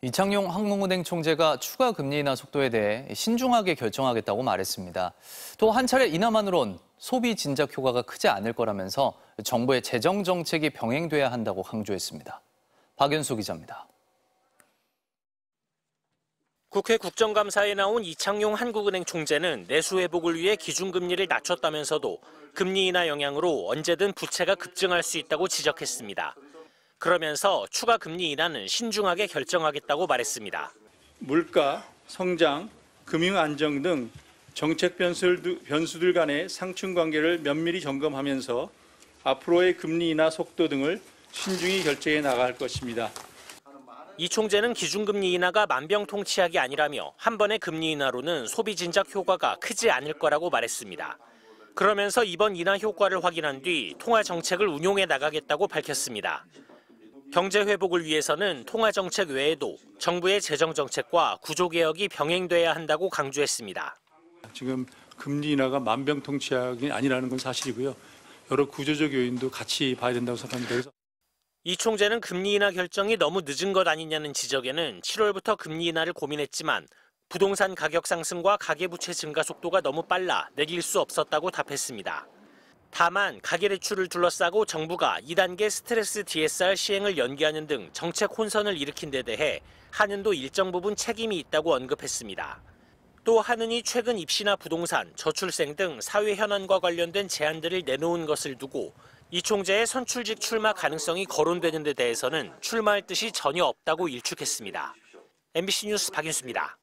이창용 한국은행 총재가 추가 금리 인하 속도에 대해 신중하게 결정하겠다고 말했습니다. 또 한 차례 인하만으론 소비 진작 효과가 크지 않을 거라면서 정부의 재정 정책이 병행돼야 한다고 강조했습니다. 박연수 기자입니다. 국회 국정감사에 나온 이창용 한국은행 총재는 내수 회복을 위해 기준금리를 낮췄다면서도 금리 인하 영향으로 언제든 부채가 급증할 수 있다고 지적했습니다. 그러면서 추가 금리 인하는 신중하게 결정하겠다고 말했습니다. 물가, 성장, 금융 안정 등 정책 변수들, 간의 상충 관계를 면밀히 점검하면서 앞으로의 금리 인하 속도 등을 신중히 결정해 나갈 것입니다. 이 총재는 기준금리 인하가 만병통치약이 아니라며 한 번의 금리 인하로는 소비 진작 효과가 크지 않을 거라고 말했습니다. 그러면서 이번 인하 효과를 확인한 뒤 통화 정책을 운용해 나가겠다고 밝혔습니다. 경제 회복을 위해서는 통화 정책 외에도 정부의 재정 정책과 구조 개혁이 병행돼야 한다고 강조했습니다. 지금 금리 인하가 만병통치약이 아니라는 건 사실이고요. 여러 구조적 요인도 같이 봐야 된다고 생각합니다. 그래서 이 총재는 금리 인하 결정이 너무 늦은 것 아니냐는 지적에는 7월부터 금리 인하를 고민했지만 부동산 가격 상승과 가계부채 증가 속도가 너무 빨라 내길 수 없었다고 답했습니다. 다만 가계대출을 둘러싸고 정부가 2단계 스트레스 DSR 시행을 연기하는 등 정책 혼선을 일으킨 데 대해 한은도 일정 부분 책임이 있다고 언급했습니다. 또 한은이 최근 입시나 부동산, 저출생 등 사회 현안과 관련된 제안들을 내놓은 것을 두고 이 총재의 선출직 출마 가능성이 거론되는 데 대해서는 출마할 뜻이 전혀 없다고 일축했습니다. MBC 뉴스 박윤수입니다.